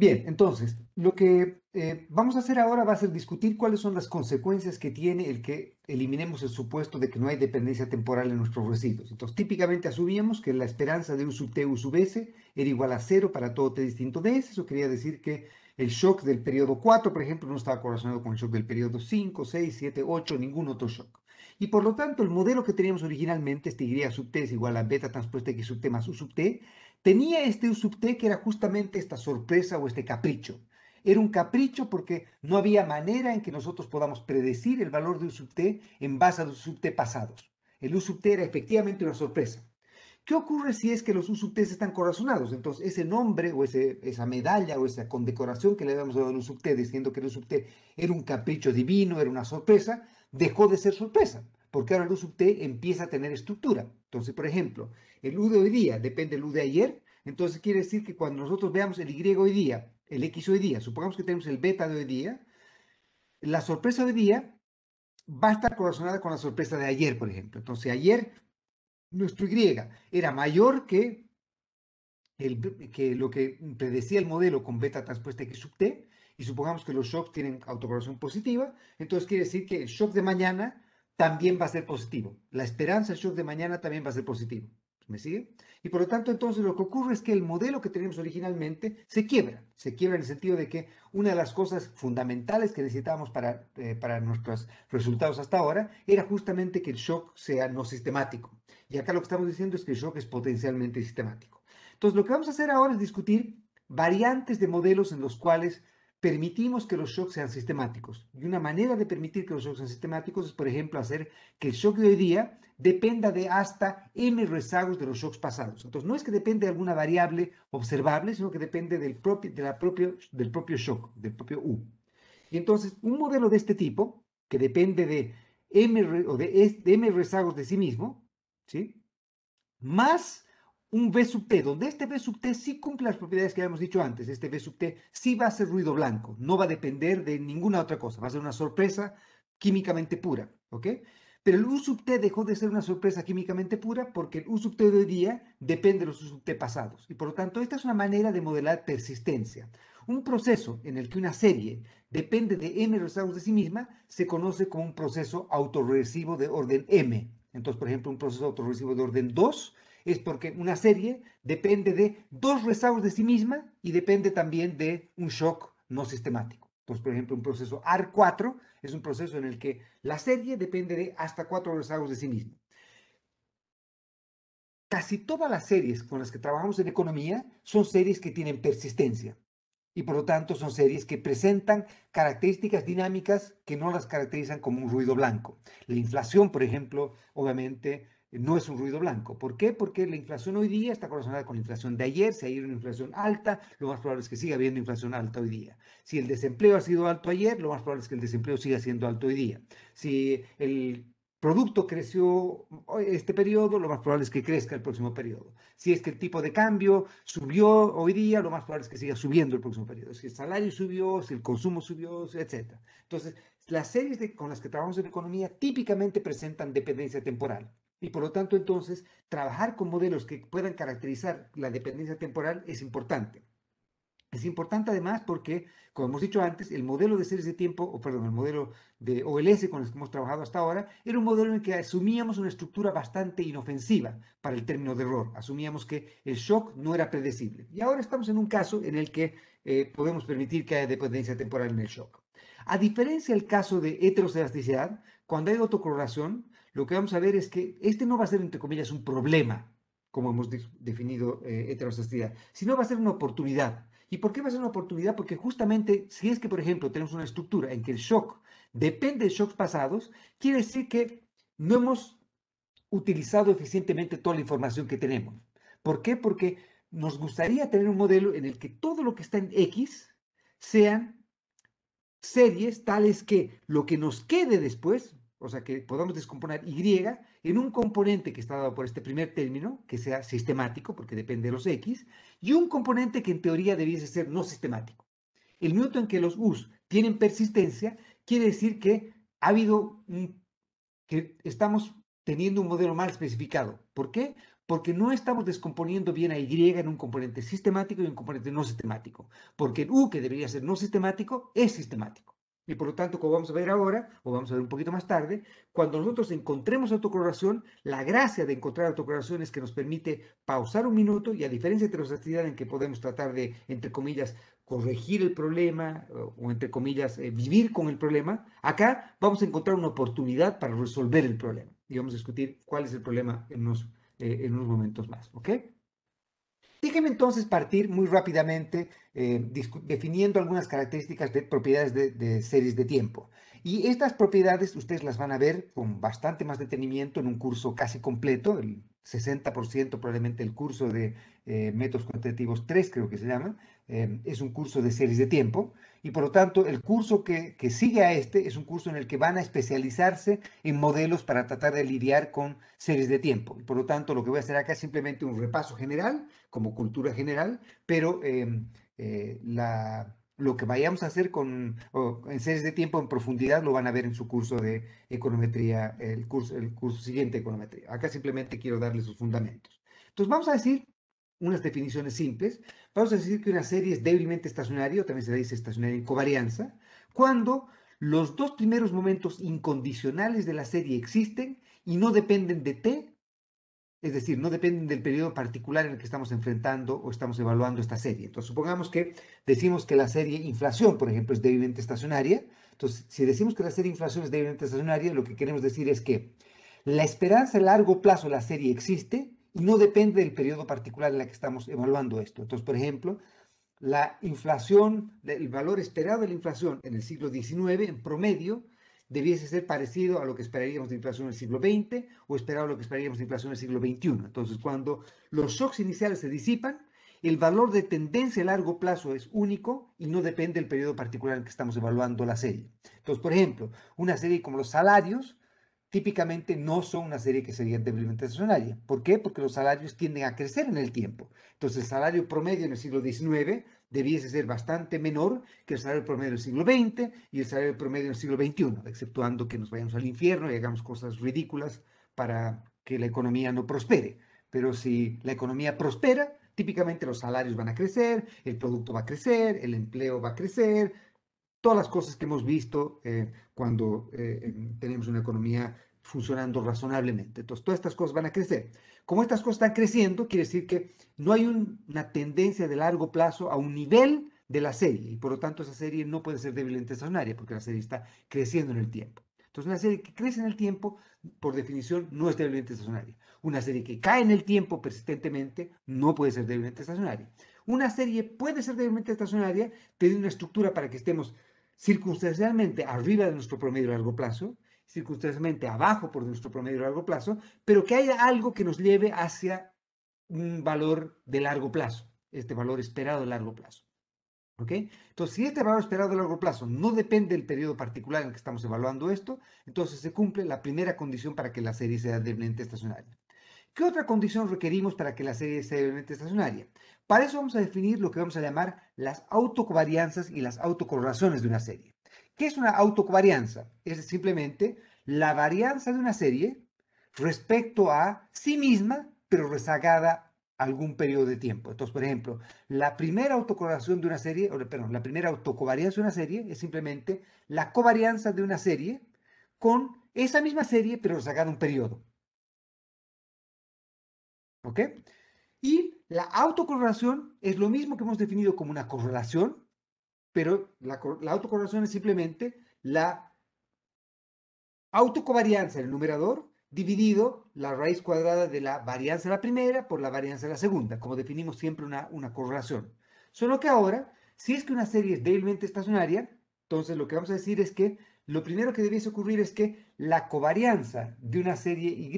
Bien, entonces, lo que eh, vamos a hacer ahora va a ser discutir cuáles son las consecuencias que tiene el que eliminemos el supuesto de que no hay dependencia temporal en nuestros residuos. Entonces, típicamente asumíamos que la esperanza de U sub T, U sub S era igual a cero para todo T distinto de S. Eso quería decir que el shock del periodo 4, por ejemplo, no estaba correlacionado con el shock del periodo 5, 6, 7, 8, ningún otro shock. Y por lo tanto, el modelo que teníamos originalmente, este Y sub T es igual a beta transpuesta X sub T más U sub T, tenía este T que era justamente esta sorpresa o este capricho. Era un capricho porque no había manera en que nosotros podamos predecir el valor de un T en base a los T pasados. El U sub t era efectivamente una sorpresa. ¿Qué ocurre si es que los U sub t están corazonados? Entonces, ese nombre o esa medalla o esa condecoración que le damos dado al U sub t diciendo que el U sub t era un capricho divino, era una sorpresa, dejó de ser sorpresa, porque ahora el U sub t empieza a tener estructura. Entonces, por ejemplo, el U de hoy día depende del U de ayer, entonces quiere decir que cuando nosotros veamos el Y hoy día, el X hoy día, supongamos que tenemos el beta de hoy día, la sorpresa hoy día va a estar correlacionada con la sorpresa de ayer, por ejemplo. Entonces, ayer nuestro Y era mayor que, que lo que predecía el modelo con beta transpuesta X sub T, y supongamos que los shocks tienen autocorrelación positiva, entonces quiere decir que el shock de mañana también va a ser positivo. La esperanza, el shock de mañana también va a ser positivo. ¿Me sigue? Y por lo tanto, entonces lo que ocurre es que el modelo que tenemos originalmente se quiebra. Se quiebra en el sentido de que una de las cosas fundamentales que necesitábamos para, eh, para nuestros resultados hasta ahora era justamente que el shock sea no sistemático. Y acá lo que estamos diciendo es que el shock es potencialmente sistemático. Entonces, lo que vamos a hacer ahora es discutir variantes de modelos en los cuales permitimos que los shocks sean sistemáticos. Y una manera de permitir que los shocks sean sistemáticos es, por ejemplo, hacer que el shock de hoy día dependa de hasta m rezagos de los shocks pasados. Entonces, no es que depende de alguna variable observable, sino que depende del propio, de la del propio shock, del propio U. Y entonces, un modelo de este tipo, que depende de m, o de, de m rezagos de sí mismo, ¿sí? más un V sub T, donde este V sub T sí cumple las propiedades que habíamos dicho antes. Este V sub T sí va a ser ruido blanco, no va a depender de ninguna otra cosa, va a ser una sorpresa químicamente pura, ¿ok? Pero el U sub T dejó de ser una sorpresa químicamente pura porque el U sub T de hoy día depende de los U sub T pasados. Y por lo tanto, esta es una manera de modelar persistencia. Un proceso en el que una serie depende de m resultados de sí misma se conoce como un proceso autorregresivo de orden m. Entonces, por ejemplo, un proceso autorregresivo de orden 2 es porque una serie depende de dos rezagos de sí misma y depende también de un shock no sistemático. Entonces, por ejemplo, un proceso AR4 es un proceso en el que la serie depende de hasta cuatro rezagos de sí misma. Casi todas las series con las que trabajamos en economía son series que tienen persistencia y por lo tanto son series que presentan características dinámicas que no las caracterizan como un ruido blanco. La inflación, por ejemplo, obviamente eh, no es un ruido blanco. ¿Por qué? Porque la inflación hoy día está relacionada con la inflación de ayer. Si hay una inflación alta, lo más probable es que siga habiendo inflación alta hoy día. Si el desempleo ha sido alto ayer, lo más probable es que el desempleo siga siendo alto hoy día. Si el producto creció este periodo, lo más probable es que crezca el próximo periodo. Si es que el tipo de cambio subió hoy día, lo más probable es que siga subiendo el próximo periodo. Si el salario subió, si el consumo subió, etc. Entonces, las series con las que trabajamos en economía típicamente presentan dependencia temporal. Y por lo tanto, entonces, trabajar con modelos que puedan caracterizar la dependencia temporal es importante. Es importante además porque, como hemos dicho antes, el modelo de series de tiempo, o perdón, el modelo de OLS con el que hemos trabajado hasta ahora, era un modelo en el que asumíamos una estructura bastante inofensiva para el término de error. Asumíamos que el shock no era predecible. Y ahora estamos en un caso en el que eh, podemos permitir que haya dependencia temporal en el shock. A diferencia del caso de heteroselasticidad, cuando hay autocorrelación, lo que vamos a ver es que este no va a ser, entre comillas, un problema, como hemos definido eh, sino va a ser una oportunidad. ¿Y por qué va a ser una oportunidad? Porque justamente si es que, por ejemplo, tenemos una estructura en que el shock depende de shocks pasados, quiere decir que no hemos utilizado eficientemente toda la información que tenemos. ¿Por qué? Porque nos gustaría tener un modelo en el que todo lo que está en X sean series tales que lo que nos quede después o sea, que podamos descomponer Y en un componente que está dado por este primer término, que sea sistemático, porque depende de los X, y un componente que en teoría debiese ser no sistemático. El minuto en que los U's tienen persistencia, quiere decir que ha habido un, que estamos teniendo un modelo mal especificado. ¿Por qué? Porque no estamos descomponiendo bien a Y en un componente sistemático y un componente no sistemático. Porque el U, que debería ser no sistemático, es sistemático. Y por lo tanto, como vamos a ver ahora, o vamos a ver un poquito más tarde, cuando nosotros encontremos autocoloración, la gracia de encontrar autocoloración es que nos permite pausar un minuto y a diferencia de nuestra actividad en que podemos tratar de, entre comillas, corregir el problema o, entre comillas, eh, vivir con el problema, acá vamos a encontrar una oportunidad para resolver el problema. Y vamos a discutir cuál es el problema en unos, eh, en unos momentos más. ¿Ok? Déjenme entonces partir muy rápidamente eh, definiendo algunas características de propiedades de, series de tiempo. Y estas propiedades ustedes las van a ver con bastante más detenimiento en un curso casi completo, el 60% probablemente el curso de eh, métodos cuantitativos 3 creo que se llama, eh, es un curso de series de tiempo y por lo tanto el curso que, sigue a este es un curso en el que van a especializarse en modelos para tratar de lidiar con series de tiempo. Y por lo tanto lo que voy a hacer acá es simplemente un repaso general, como cultura general, pero em, eh, la, lo que vayamos a hacer con, en series de tiempo en profundidad lo van a ver en su curso de econometría, el curso, el curso siguiente de econometría. Acá simplemente quiero darle sus fundamentos. Entonces vamos a decir unas definiciones simples, vamos a decir que una serie es débilmente estacionaria, o también se dice estacionaria en covarianza, cuando los dos primeros momentos incondicionales de la serie existen y no dependen de T, es decir, no dependen del periodo particular en el que estamos enfrentando o estamos evaluando esta serie. Entonces, supongamos que decimos que la serie inflación, por ejemplo, es débilmente estacionaria. Entonces, si decimos que la serie inflación es débilmente estacionaria, lo que queremos decir es que la esperanza a largo plazo de la serie existe, no depende del periodo particular en el que estamos evaluando esto. Entonces, por ejemplo, la inflación, el valor esperado de la inflación en el siglo XIX, en promedio, debiese ser parecido a lo que esperaríamos de inflación en el siglo XX o esperado a lo que esperaríamos de inflación en el siglo XXI. Entonces, cuando los shocks iniciales se disipan, el valor de tendencia a largo plazo es único y no depende del periodo particular en que estamos evaluando la serie. Entonces, por ejemplo, una serie como los salarios típicamente no son una serie que sería débilmente estacionaria. ¿Por qué? Porque los salarios tienden a crecer en el tiempo. Entonces, el salario promedio en el siglo XIX debiese ser bastante menor que el salario promedio del siglo XX y el salario promedio del siglo XXI, exceptuando que nos vayamos al infierno y hagamos cosas ridículas para que la economía no prospere. Pero si la economía prospera, típicamente los salarios van a crecer, el producto va a crecer, el empleo va a crecer, todas las cosas que hemos visto eh, cuando eh, tenemos una economía funcionando razonablemente. Entonces, todas estas cosas van a crecer. Como estas cosas están creciendo, quiere decir que no hay una tendencia de largo plazo a un nivel de la serie, y por lo tanto esa serie no puede ser débilmente estacionaria, porque la serie está creciendo en el tiempo. Entonces, una serie que crece en el tiempo, por definición, no es débilmente estacionaria. Una serie que cae en el tiempo persistentemente no puede ser débilmente estacionaria. Una serie puede ser débilmente estacionaria, tiene una estructura para que estemos circunstancialmente arriba de nuestro promedio a largo plazo, circunstancialmente abajo por nuestro promedio a largo plazo, pero que haya algo que nos lleve hacia un valor de largo plazo, este valor esperado de largo plazo. ¿OK? Entonces, si este valor esperado de largo plazo no depende del periodo particular en el que estamos evaluando esto, entonces se cumple la primera condición para que la serie sea débilmente estacionaria. ¿Qué otra condición requerimos para que la serie sea débilmente estacionaria? Para eso vamos a definir lo que vamos a llamar las autocovarianzas y las autocorrelaciones de una serie. ¿Qué es una autocovarianza? Es simplemente la varianza de una serie respecto a sí misma, pero rezagada algún periodo de tiempo. Entonces, por ejemplo, la primera autocorrelación de una serie, o, perdón, la primera autocovarianza de una serie es simplemente la covarianza de una serie con esa misma serie, pero rezagada un periodo. ¿Ok? Y la autocorrelación es lo mismo que hemos definido como una correlación, pero la, autocorrelación es simplemente la autocovarianza el numerador dividido la raíz cuadrada de la varianza de la primera por la varianza de la segunda, como definimos siempre una, una correlación. Solo que ahora, si es que una serie es débilmente estacionaria, entonces lo que vamos a decir es que lo primero que debiese ocurrir es que la covarianza de una serie Y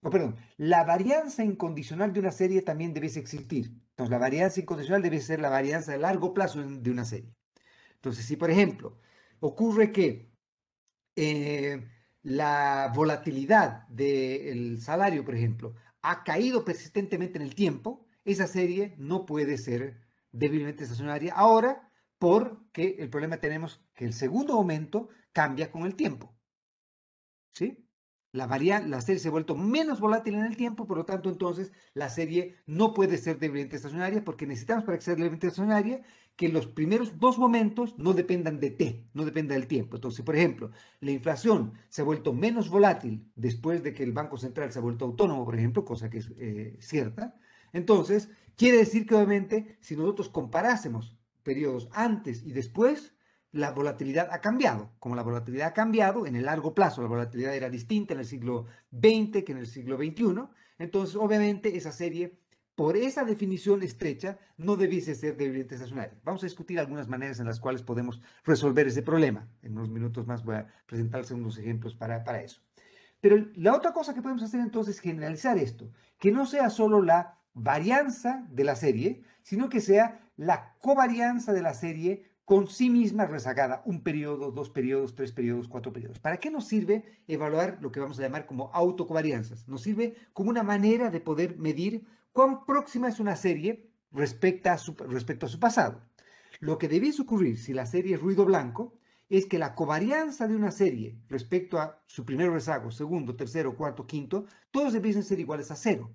no, perdón, la varianza incondicional de una serie también debe existir. Entonces, la varianza incondicional debe ser la varianza de largo plazo de una serie. Entonces, si por ejemplo ocurre que eh, la volatilidad del salario, por ejemplo, ha caído persistentemente en el tiempo, esa serie no puede ser débilmente estacionaria ahora porque el problema tenemos que el segundo aumento cambia con el tiempo. ¿Sí? La, la serie se ha vuelto menos volátil en el tiempo, por lo tanto, entonces la serie no puede ser de estacionaria, porque necesitamos para que sea de estacionaria que los primeros dos momentos no dependan de T, no dependa del tiempo. Entonces, por ejemplo, la inflación se ha vuelto menos volátil después de que el Banco Central se ha vuelto autónomo, por ejemplo, cosa que es eh, cierta. Entonces, quiere decir que obviamente, si nosotros comparásemos periodos antes y después, la volatilidad ha cambiado. Como la volatilidad ha cambiado en el largo plazo, la volatilidad era distinta en el siglo XX que en el siglo XXI, entonces obviamente esa serie, por esa definición estrecha, no debiese ser debilidad estacionaria. Vamos a discutir algunas maneras en las cuales podemos resolver ese problema. En unos minutos más voy a presentarse unos ejemplos para, para eso. Pero la otra cosa que podemos hacer entonces es generalizar esto, que no sea solo la varianza de la serie, sino que sea la covarianza de la serie con sí misma rezagada, un periodo, dos periodos, tres periodos, cuatro periodos. ¿Para qué nos sirve evaluar lo que vamos a llamar como autocovarianzas? Nos sirve como una manera de poder medir cuán próxima es una serie respecto a su, respecto a su pasado. Lo que debiese ocurrir si la serie es ruido blanco es que la covarianza de una serie respecto a su primer rezago, segundo, tercero, cuarto, quinto, todos debiesen ser iguales a cero.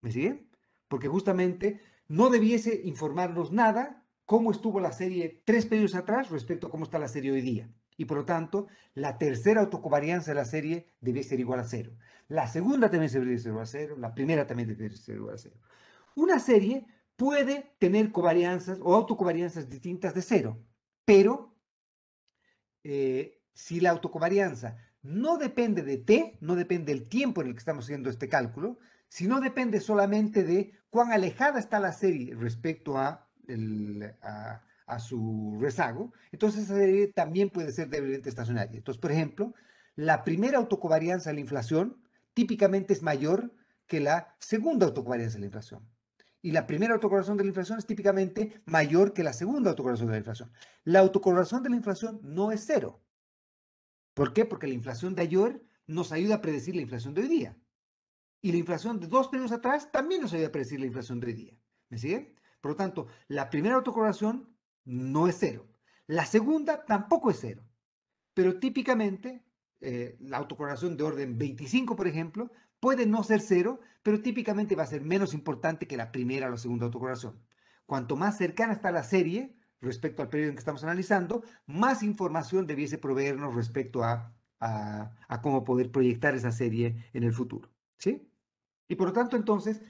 ¿Me siguen? Porque justamente no debiese informarnos nada cómo estuvo la serie tres periodos atrás respecto a cómo está la serie hoy día. Y por lo tanto, la tercera autocovarianza de la serie debe ser igual a cero. La segunda también debe ser igual a cero, la primera también debe ser igual a cero. Una serie puede tener covarianzas o autocovarianzas distintas de cero, pero eh, si la autocovarianza no depende de t, no depende del tiempo en el que estamos haciendo este cálculo, sino depende solamente de cuán alejada está la serie respecto a a, su rezago, entonces eh, también puede ser débilmente estacionaria. Entonces, por ejemplo, la primera autocovarianza de la inflación típicamente es mayor que la segunda autocovarianza de la inflación. Y la primera autocorrelación de la inflación es típicamente mayor que la segunda autocorrelación de la inflación. La autocorrelación de la inflación no es cero. ¿Por qué? Porque la inflación de ayer nos ayuda a predecir la inflación de hoy día. Y la inflación de dos años atrás también nos ayuda a predecir la inflación de hoy día. ¿Me siguen? Por lo tanto, la primera autocorrelación no es cero. La segunda tampoco es cero. Pero típicamente, eh, la autocorrelación de orden 25, por ejemplo, puede no ser cero, pero típicamente va a ser menos importante que la primera o la segunda autocorrelación. Cuanto más cercana está la serie respecto al periodo en que estamos analizando, más información debiese proveernos respecto a, a cómo poder proyectar esa serie en el futuro. ¿Sí? Y por lo tanto, entonces,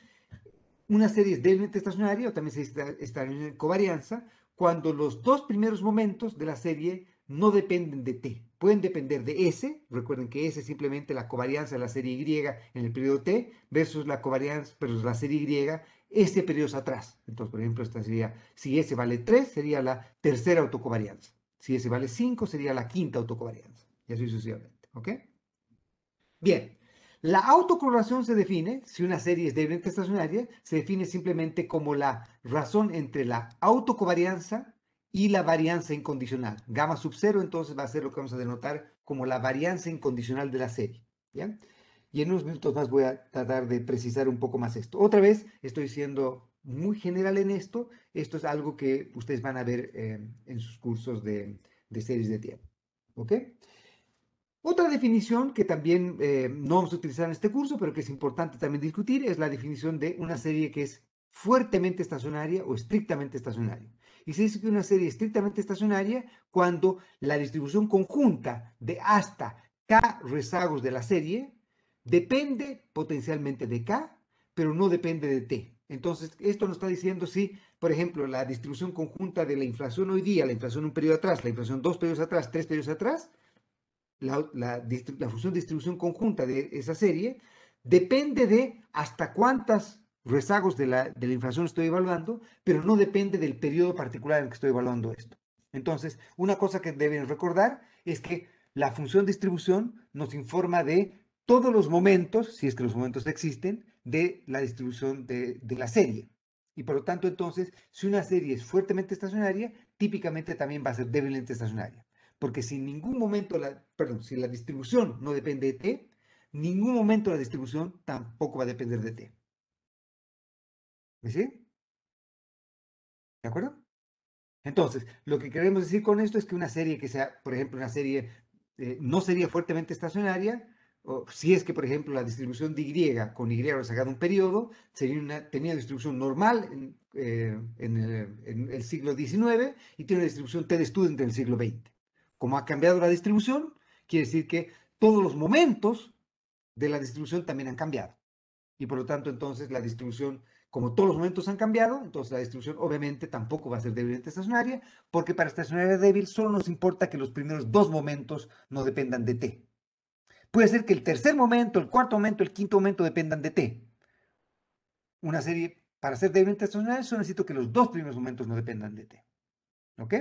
una serie es débilmente estacionaria o también se está, en covarianza cuando los dos primeros momentos de la serie no dependen de T. Pueden depender de S, recuerden que S es simplemente la covarianza de la serie Y en el periodo T versus la covarianza versus la serie Y ese periodos atrás. Entonces, por ejemplo, esta sería, si S vale 3, sería la tercera autocovarianza. Si S vale 5, sería la quinta autocovarianza. Y así sucesivamente, ¿ok? Bien, la autocorrelación se define, si una serie es débilmente estacionaria, se define simplemente como la razón entre la autocovarianza y la varianza incondicional. Gamma sub cero, entonces va a ser lo que vamos a denotar como la varianza incondicional de la serie. ¿ya? Y en unos minutos más voy a tratar de precisar un poco más esto. Otra vez, estoy siendo muy general en esto. Esto es algo que ustedes van a ver eh, en sus cursos de, de series de tiempo. ¿Ok? Otra definición que también eh, no vamos a utilizar en este curso, pero que es importante también discutir, es la definición de una serie que es fuertemente estacionaria o estrictamente estacionaria. Y se dice que una serie estrictamente estacionaria cuando la distribución conjunta de hasta K rezagos de la serie depende potencialmente de K, pero no depende de T. Entonces, esto nos está diciendo si, por ejemplo, la distribución conjunta de la inflación hoy día, la inflación un periodo atrás, la inflación dos periodos atrás, tres periodos atrás, la, función de distribución conjunta de esa serie depende de hasta cuántas rezagos de la, inflación estoy evaluando, pero no depende del periodo particular en el que estoy evaluando esto. Entonces, una cosa que deben recordar es que la función de distribución nos informa de todos los momentos, si es que los momentos existen, de la distribución de, de la serie. Y por lo tanto, entonces, si una serie es fuertemente estacionaria, típicamente también va a ser débilmente estacionaria. Porque si en ningún momento, la, perdón, si la distribución no depende de T, ningún momento la distribución tampoco va a depender de T. ¿Me ¿De acuerdo? Entonces, lo que queremos decir con esto es que una serie que sea, por ejemplo, una serie eh, no sería fuertemente estacionaria, o si es que, por ejemplo, la distribución de Y, con Y sacado un periodo, sería una, tenía distribución normal eh, en, el, en, el, siglo XIX y tiene una distribución T de student en el siglo XX. Como ha cambiado la distribución, quiere decir que todos los momentos de la distribución también han cambiado. Y por lo tanto, entonces, la distribución, como todos los momentos han cambiado, entonces la distribución obviamente tampoco va a ser débilmente estacionaria, porque para estacionaria débil solo nos importa que los primeros dos momentos no dependan de t. Puede ser que el tercer momento, el cuarto momento, el quinto momento dependan de t. Una serie, para ser débilmente estacionaria, solo necesito que los dos primeros momentos no dependan de t. ¿Ok?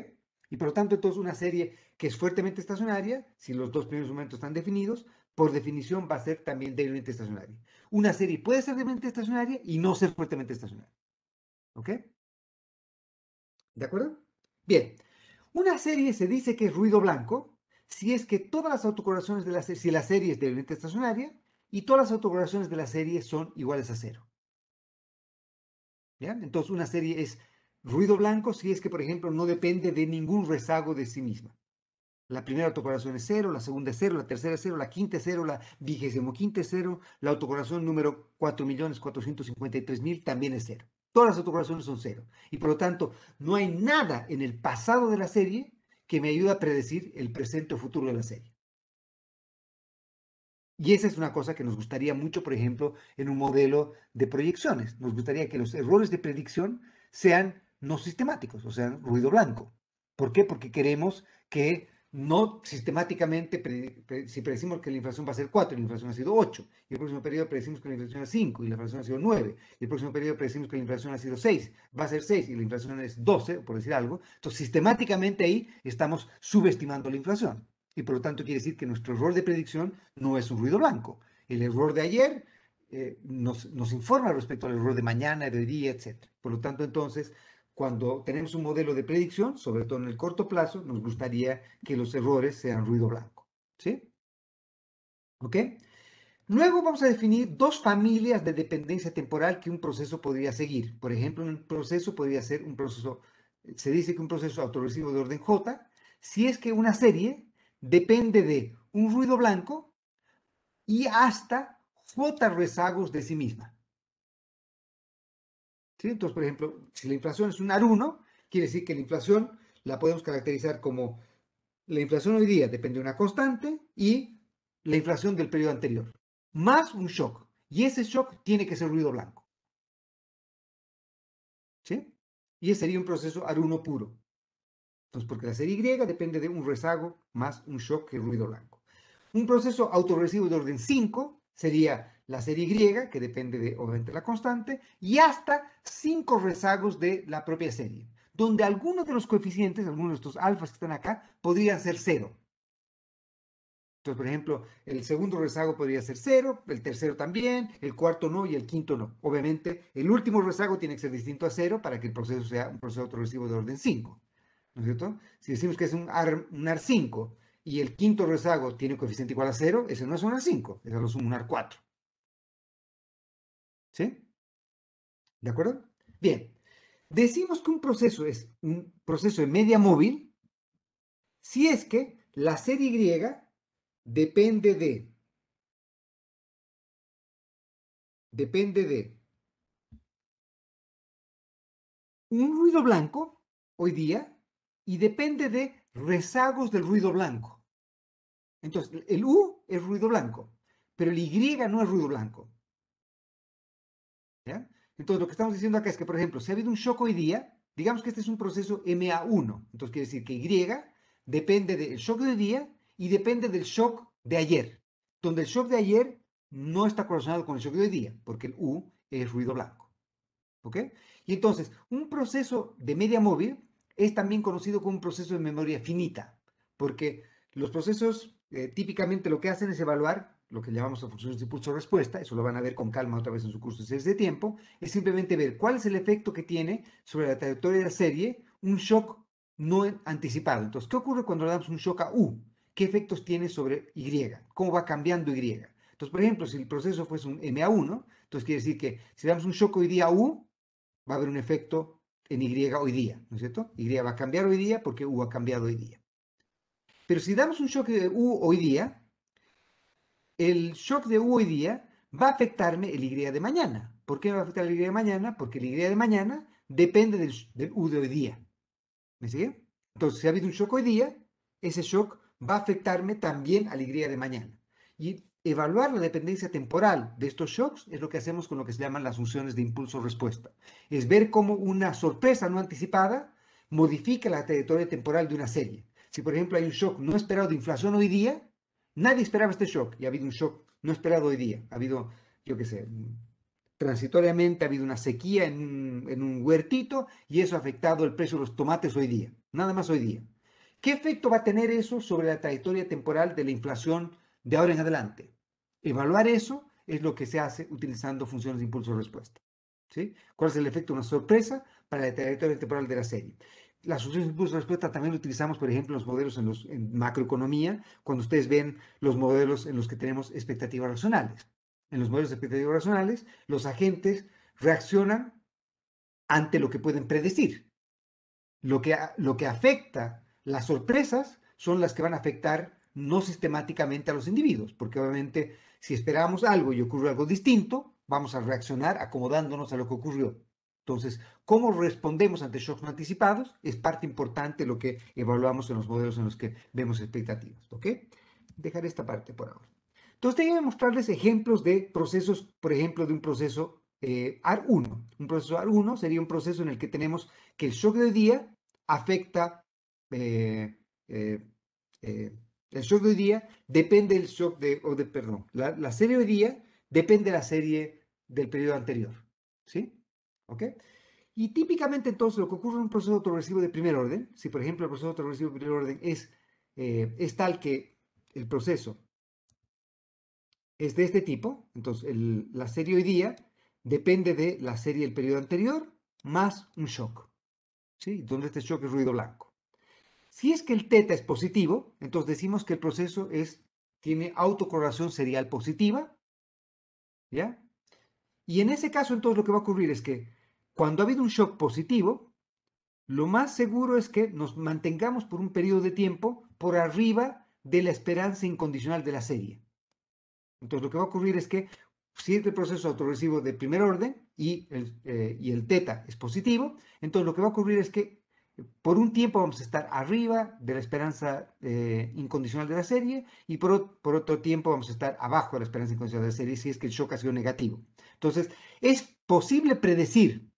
Y por lo tanto, entonces, una serie que es fuertemente estacionaria, si los dos primeros momentos están definidos, por definición va a ser también débilmente estacionaria. Una serie puede ser débilmente estacionaria y no ser fuertemente estacionaria. ¿Ok? ¿De acuerdo? Bien. Una serie se dice que es ruido blanco si es que todas las autocorrelaciones de la serie, si la serie es débilmente estacionaria y todas las autocorrelaciones de la serie son iguales a cero. ¿Ya? Entonces, una serie es Ruido blanco si es que, por ejemplo, no depende de ningún rezago de sí misma. La primera autocorrelación es cero, la segunda es cero, la tercera es cero, la quinta es cero, la vigésimo quinta es cero, la autocorrelación número 4.453.000 también es cero. Todas las autocorrelaciones son cero. Y por lo tanto, no hay nada en el pasado de la serie que me ayude a predecir el presente o futuro de la serie. Y esa es una cosa que nos gustaría mucho, por ejemplo, en un modelo de proyecciones. Nos gustaría que los errores de predicción sean no sistemáticos, o sea, ruido blanco. ¿Por qué? Porque queremos que no sistemáticamente, si predecimos que la inflación va a ser 4 y la inflación ha sido 8, y el próximo periodo predecimos que la inflación es 5 y la inflación ha sido 9, y el próximo periodo predecimos que la inflación ha sido 6, va a ser 6 y la inflación es 12, por decir algo, entonces sistemáticamente ahí estamos subestimando la inflación. Y por lo tanto quiere decir que nuestro error de predicción no es un ruido blanco. El error de ayer eh, nos, nos informa respecto al error de mañana, de hoy día, etc. Por lo tanto, entonces, cuando tenemos un modelo de predicción, sobre todo en el corto plazo, nos gustaría que los errores sean ruido blanco. ¿Sí? ¿Ok? Luego vamos a definir dos familias de dependencia temporal que un proceso podría seguir. Por ejemplo, un proceso podría ser un proceso, se dice que un proceso autoregresivo de orden J, si es que una serie depende de un ruido blanco y hasta J rezagos de sí misma. Entonces, por ejemplo, si la inflación es un AR1, quiere decir que la inflación la podemos caracterizar como la inflación hoy día depende de una constante y la inflación del periodo anterior, más un shock. Y ese shock tiene que ser ruido blanco. ¿Sí? Y ese sería un proceso AR1 puro. Entonces, porque la serie Y depende de un rezago más un shock que ruido blanco. Un proceso autorregresivo de orden 5 sería la serie Y, que depende de, obviamente, la constante, y hasta cinco rezagos de la propia serie, donde algunos de los coeficientes, algunos de estos alfas que están acá, podrían ser cero. Entonces, por ejemplo, el segundo rezago podría ser cero, el tercero también, el cuarto no y el quinto no. Obviamente, el último rezago tiene que ser distinto a cero para que el proceso sea un proceso progresivo de orden 5. ¿No es cierto? Si decimos que es un AR, 5 y el quinto rezago tiene coeficiente igual a cero, ese no es un AR5, eso lo sumo un AR4. ¿Sí? ¿De acuerdo? Bien, decimos que un proceso es un proceso de media móvil si es que la serie Y depende de depende de un ruido blanco hoy día y depende de rezagos del ruido blanco. Entonces, el U es ruido blanco, pero el Y no es ruido blanco. Entonces, lo que estamos diciendo acá es que, por ejemplo, si ha habido un shock hoy día, digamos que este es un proceso MA1, entonces quiere decir que Y depende del shock de hoy día y depende del shock de ayer, donde el shock de ayer no está correlacionado con el shock de hoy día, porque el U es ruido blanco. ¿Ok? Y entonces, un proceso de media móvil es también conocido como un proceso de memoria finita, porque los procesos eh, típicamente lo que hacen es evaluar lo que llamamos a funciones de impulso-respuesta, eso lo van a ver con calma otra vez en su curso de series de tiempo, es simplemente ver cuál es el efecto que tiene sobre la trayectoria de la serie un shock no anticipado. Entonces, ¿qué ocurre cuando damos un shock a U? ¿Qué efectos tiene sobre Y? ¿Cómo va cambiando Y? Entonces, por ejemplo, si el proceso fuese un MA1, entonces quiere decir que si damos un shock hoy día a U, va a haber un efecto en Y hoy día, ¿no es cierto? Y va a cambiar hoy día porque U ha cambiado hoy día. Pero si damos un shock de U hoy día, el shock de hoy día va a afectarme el Y de mañana. ¿Por qué va a afectar el Y de mañana? Porque el Y de mañana depende del, del U de hoy día. ¿Me sigue? Entonces, si ha habido un shock hoy día, ese shock va a afectarme también al Y de mañana. Y evaluar la dependencia temporal de estos shocks es lo que hacemos con lo que se llaman las funciones de impulso-respuesta. Es ver cómo una sorpresa no anticipada modifica la trayectoria temporal de una serie. Si, por ejemplo, hay un shock no esperado de inflación hoy día, Nadie esperaba este shock y ha habido un shock no esperado hoy día. Ha habido, yo qué sé, transitoriamente ha habido una sequía en un, huertito y eso ha afectado el precio de los tomates hoy día. Nada más hoy día. ¿Qué efecto va a tener eso sobre la trayectoria temporal de la inflación de ahora en adelante? Evaluar eso es lo que se hace utilizando funciones de impulso-respuesta. ¿sí? ¿Cuál es el efecto? de Una sorpresa para la trayectoria temporal de la serie la de impulso respuesta también lo utilizamos, por ejemplo, en los modelos en, los, macroeconomía, cuando ustedes ven los modelos en los que tenemos expectativas racionales. En los modelos de expectativas racionales, los agentes reaccionan ante lo que pueden predecir. Lo que, lo que afecta las sorpresas son las que van a afectar no sistemáticamente a los individuos, porque obviamente si esperamos algo y ocurre algo distinto, vamos a reaccionar acomodándonos a lo que ocurrió. Entonces, cómo respondemos ante shocks anticipados es parte importante lo que evaluamos en los modelos en los que vemos expectativas. ¿Ok? Dejaré esta parte por ahora. Entonces, voy a mostrarles ejemplos de procesos, por ejemplo, de un proceso eh, AR1. Un proceso AR1 sería un proceso en el que tenemos que el shock de día afecta, eh, eh, el shock de día depende del shock de, o de perdón, la, serie de día depende de la serie del periodo anterior. ¿Sí? ¿Ok? Y típicamente entonces lo que ocurre en un proceso autoregresivo de primer orden, si por ejemplo el proceso autoregresivo de primer orden es, eh, es tal que el proceso es de este tipo, entonces la serie hoy día depende de la serie del periodo anterior más un shock, ¿sí? donde este shock es ruido blanco. Si es que el teta es positivo, entonces decimos que el proceso es, tiene autocorrelación serial positiva, ¿ya? Y en ese caso, entonces, lo que va a ocurrir es que cuando ha habido un shock positivo, lo más seguro es que nos mantengamos por un periodo de tiempo por arriba de la esperanza incondicional de la serie. Entonces, lo que va a ocurrir es que si el proceso autorresivo de primer orden y el, eh, y el teta es positivo, entonces lo que va a ocurrir es que por un tiempo vamos a estar arriba de la esperanza eh, incondicional de la serie y por, otro tiempo vamos a estar abajo de la esperanza incondicional de la serie si es que el shock ha sido negativo. Entonces, es posible predecir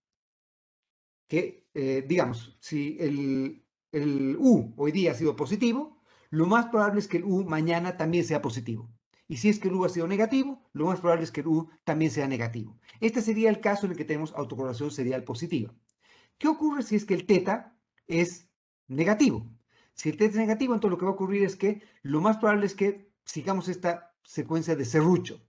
que, eh, digamos, si el, el U hoy día ha sido positivo, lo más probable es que el U mañana también sea positivo. Y si es que el U ha sido negativo, lo más probable es que el U también sea negativo. Este sería el caso en el que tenemos autocorrelación serial positiva. ¿Qué ocurre si es que el teta es negativo. Si el T es negativo, entonces lo que va a ocurrir es que lo más probable es que sigamos esta secuencia de serrucho,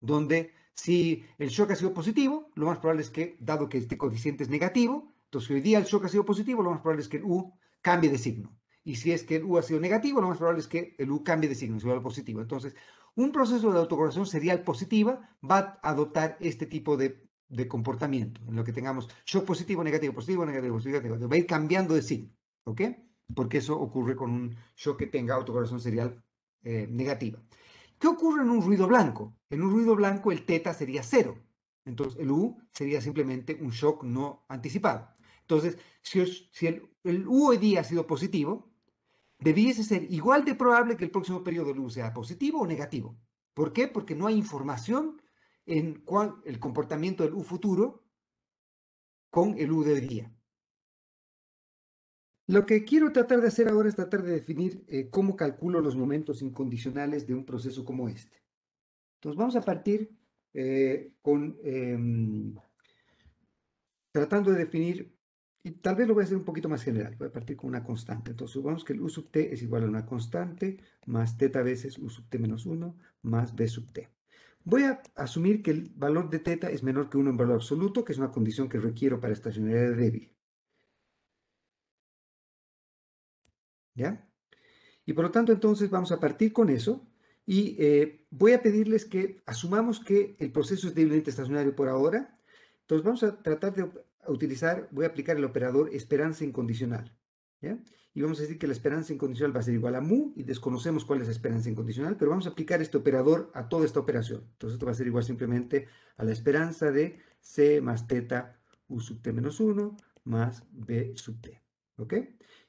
donde si el shock ha sido positivo, lo más probable es que, dado que este coeficiente es negativo, entonces hoy día el shock ha sido positivo, lo más probable es que el U cambie de signo. Y si es que el U ha sido negativo, lo más probable es que el U cambie de signo, se vuelva positivo. Entonces, un proceso de autocorrección serial positiva va a adoptar este tipo de de comportamiento, en lo que tengamos shock positivo, negativo, positivo, negativo, positivo, negativo. Va a ir cambiando de signo, ¿ok? Porque eso ocurre con un shock que tenga autocorrección serial eh, negativa. ¿Qué ocurre en un ruido blanco? En un ruido blanco el teta sería cero. Entonces el U sería simplemente un shock no anticipado. Entonces, si, el, el U hoy día ha sido positivo, debiese ser igual de probable que el próximo periodo del U sea positivo o negativo. ¿Por qué? Porque no hay información en cuál, el comportamiento del U futuro con el U de hoy día. Lo que quiero tratar de hacer ahora es tratar de definir eh, cómo calculo los momentos incondicionales de un proceso como este. Entonces vamos a partir eh, con em, tratando de definir, y tal vez lo voy a hacer un poquito más general, voy a partir con una constante. Entonces supongamos que el U sub t es igual a una constante más teta veces U sub t menos 1 más B sub t. Voy a asumir que el valor de teta es menor que 1 en valor absoluto, que es una condición que requiero para de débil. ¿Ya? Y por lo tanto, entonces vamos a partir con eso y eh, voy a pedirles que asumamos que el proceso es débilmente estacionario por ahora. Entonces vamos a tratar de utilizar, voy a aplicar el operador esperanza incondicional. ¿ya? y vamos a decir que la esperanza incondicional va a ser igual a mu y desconocemos cuál es la esperanza incondicional, pero vamos a aplicar este operador a toda esta operación. Entonces esto va a ser igual simplemente a la esperanza de c más teta u sub t menos 1 más b sub t. ¿Ok?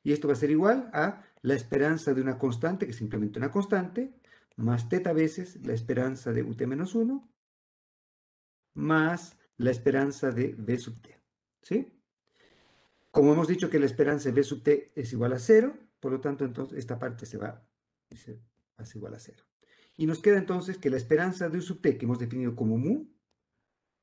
Y esto va a ser igual a la esperanza de una constante, que es simplemente una constante, más teta veces la esperanza de u t menos 1 más la esperanza de b sub t. ¿Sí? Como hemos dicho que la esperanza de B sub t es igual a cero, por lo tanto, entonces esta parte se va a ser igual a cero. Y nos queda entonces que la esperanza de U sub t, que hemos definido como mu,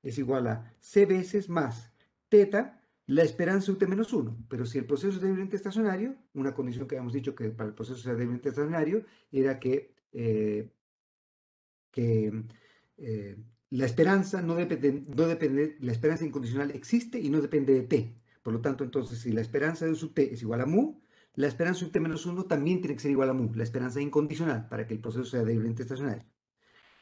es igual a c veces más teta, la esperanza ut menos 1. Pero si el proceso es débilmente estacionario, una condición que habíamos dicho que para el proceso sea débilmente estacionario era que, eh, eh, la esperanza no depende, no depende, la esperanza incondicional existe y no depende de t. Por lo tanto, entonces, si la esperanza de sub t es igual a mu, la esperanza de sub t menos 1 también tiene que ser igual a mu, la esperanza incondicional, para que el proceso sea debilmente estacionario.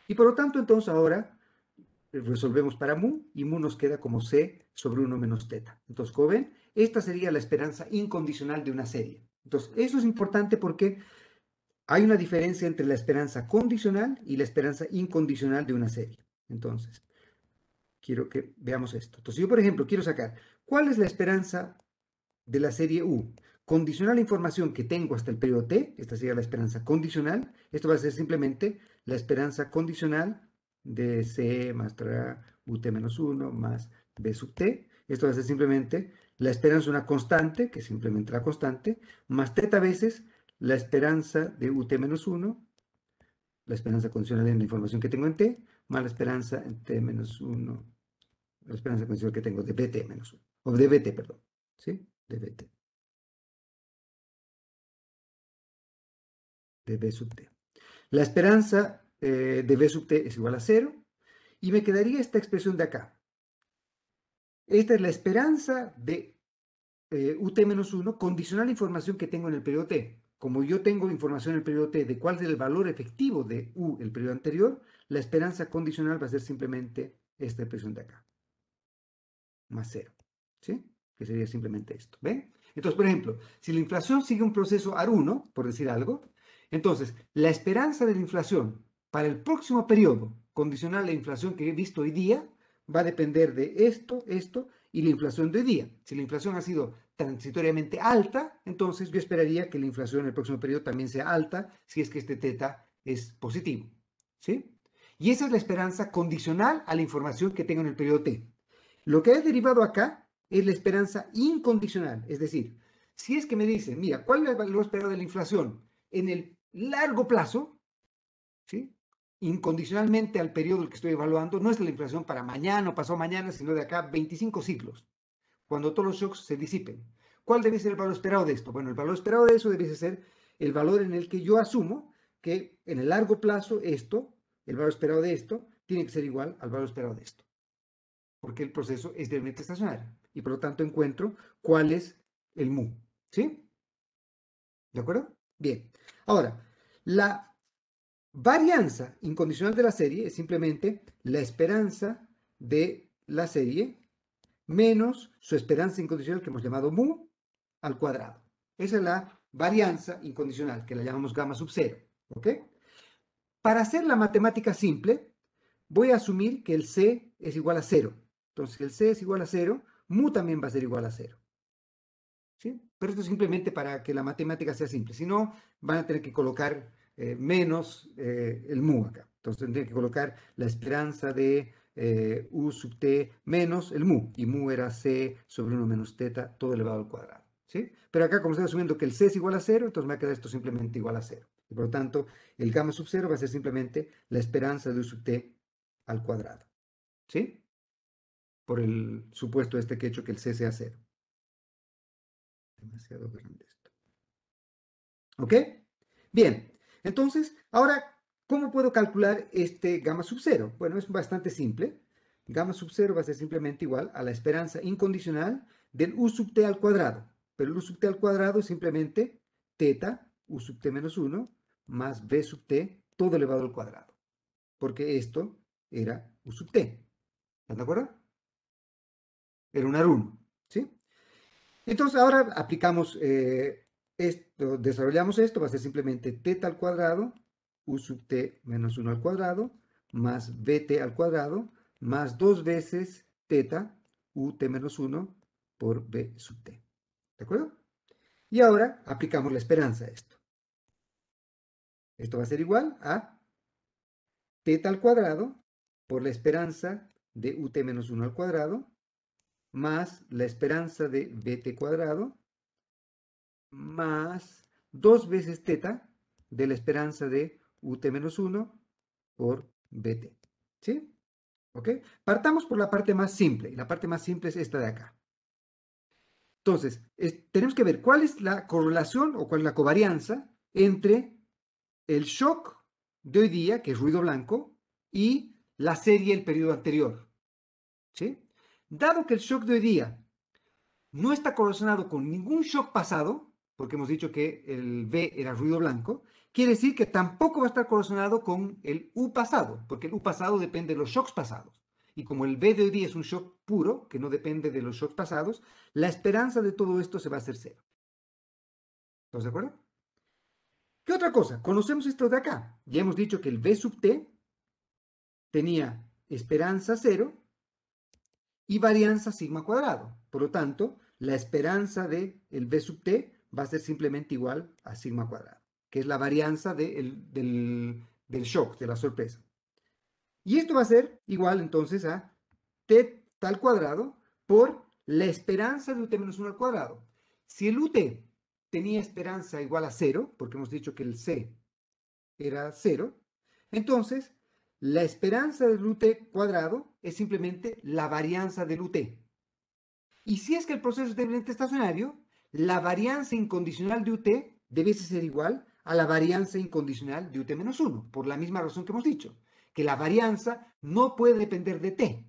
Y por lo tanto, entonces, ahora eh, resolvemos para mu y mu nos queda como c sobre 1 menos teta. Entonces, como ven, esta sería la esperanza incondicional de una serie. Entonces, eso es importante porque hay una diferencia entre la esperanza condicional y la esperanza incondicional de una serie. Entonces, quiero que veamos esto. Entonces, yo, por ejemplo, quiero sacar ¿Cuál es la esperanza de la serie U? Condicionar la información que tengo hasta el periodo T, esta sería la esperanza condicional. Esto va a ser simplemente la esperanza condicional de C más UT menos 1 más B sub T. Esto va a ser simplemente la esperanza una constante, que es simplemente la constante, más teta veces la esperanza de UT menos 1, la esperanza condicional en la información que tengo en T, más la esperanza en T menos 1, la esperanza condicional que tengo de BT menos 1 o T perdón, ¿sí? DBT. de B sub t. La esperanza eh, de B sub t es igual a cero y me quedaría esta expresión de acá. Esta es la esperanza de eh, ut menos 1 condicional la información que tengo en el periodo t. Como yo tengo información en el periodo t de cuál es el valor efectivo de u el periodo anterior, la esperanza condicional va a ser simplemente esta expresión de acá, más cero. ¿sí? Que sería simplemente esto, ¿ven? Entonces, por ejemplo, si la inflación sigue un proceso AR1, por decir algo, entonces la esperanza de la inflación para el próximo periodo condicional a la inflación que he visto hoy día va a depender de esto, esto y la inflación de hoy día. Si la inflación ha sido transitoriamente alta, entonces yo esperaría que la inflación en el próximo periodo también sea alta si es que este teta es positivo, ¿sí? Y esa es la esperanza condicional a la información que tengo en el periodo T. Lo que he derivado acá es la esperanza incondicional. Es decir, si es que me dicen, mira, ¿cuál es el valor esperado de la inflación en el largo plazo? ¿Sí? Incondicionalmente al periodo que estoy evaluando, no es la inflación para mañana o pasado mañana, sino de acá 25 siglos, cuando todos los shocks se disipen. ¿Cuál debe ser el valor esperado de esto? Bueno, el valor esperado de eso debe ser el valor en el que yo asumo que en el largo plazo esto, el valor esperado de esto, tiene que ser igual al valor esperado de esto, porque el proceso es realmente estacionario y por lo tanto encuentro cuál es el mu. ¿Sí? ¿De acuerdo? Bien. Ahora, la varianza incondicional de la serie es simplemente la esperanza de la serie menos su esperanza incondicional que hemos llamado mu al cuadrado. Esa es la varianza incondicional, que la llamamos gamma sub cero. ¿Ok? Para hacer la matemática simple, voy a asumir que el C es igual a cero. Entonces, el C es igual a cero mu también va a ser igual a cero. ¿Sí? Pero esto es simplemente para que la matemática sea simple. Si no, van a tener que colocar eh, menos eh, el mu acá. Entonces tendría que colocar la esperanza de eh, u sub t menos el mu. Y mu era c sobre 1 menos teta, todo elevado al cuadrado. ¿sí? Pero acá, como estoy asumiendo que el c es igual a 0, entonces me va a quedar esto simplemente igual a 0. Y por lo tanto, el gamma sub 0 va a ser simplemente la esperanza de u sub t al cuadrado. ¿Sí? por el supuesto este que he hecho que el C sea cero. Demasiado grande esto. ¿Ok? Bien, entonces, ahora, ¿cómo puedo calcular este gamma sub cero? Bueno, es bastante simple. Gamma sub cero va a ser simplemente igual a la esperanza incondicional del U sub t al cuadrado. Pero el U sub t al cuadrado es simplemente teta, U sub t menos 1, más B sub t, todo elevado al cuadrado. Porque esto era U sub t. ¿Están de acuerdo? era un aruno. ¿sí? Entonces ahora aplicamos eh, esto, desarrollamos esto, va a ser simplemente teta al cuadrado, u sub t menos 1 al cuadrado, más bt al cuadrado, más dos veces teta, t menos 1 por b sub t. ¿De acuerdo? Y ahora aplicamos la esperanza a esto. Esto va a ser igual a teta al cuadrado por la esperanza de ut menos 1 al cuadrado más la esperanza de bt cuadrado más dos veces teta de la esperanza de ut menos 1 por bt. ¿Sí? ¿Ok? Partamos por la parte más simple. La parte más simple es esta de acá. Entonces, tenemos que ver cuál es la correlación o cuál es la covarianza entre el shock de hoy día, que es ruido blanco, y la serie del periodo anterior. ¿Sí? Dado que el shock de hoy día no está correlacionado con ningún shock pasado, porque hemos dicho que el B era ruido blanco, quiere decir que tampoco va a estar correlacionado con el U pasado, porque el U pasado depende de los shocks pasados. Y como el B de hoy día es un shock puro, que no depende de los shocks pasados, la esperanza de todo esto se va a hacer cero. ¿Estamos de acuerdo? ¿Qué otra cosa? Conocemos esto de acá. Ya hemos dicho que el B sub T tenía esperanza cero y varianza sigma cuadrado. Por lo tanto, la esperanza de el B sub t va a ser simplemente igual a sigma cuadrado, que es la varianza del, del, shock, de la sorpresa. Y esto va a ser igual entonces a t tal cuadrado por la esperanza de ut menos 1 al cuadrado. Si el ut tenía esperanza igual a 0, porque hemos dicho que el c era 0, entonces la esperanza del UT cuadrado es simplemente la varianza del UT. Y si es que el proceso es debilente estacionario, la varianza incondicional de UT debiese ser igual a la varianza incondicional de UT-1, por la misma razón que hemos dicho, que la varianza no puede depender de T,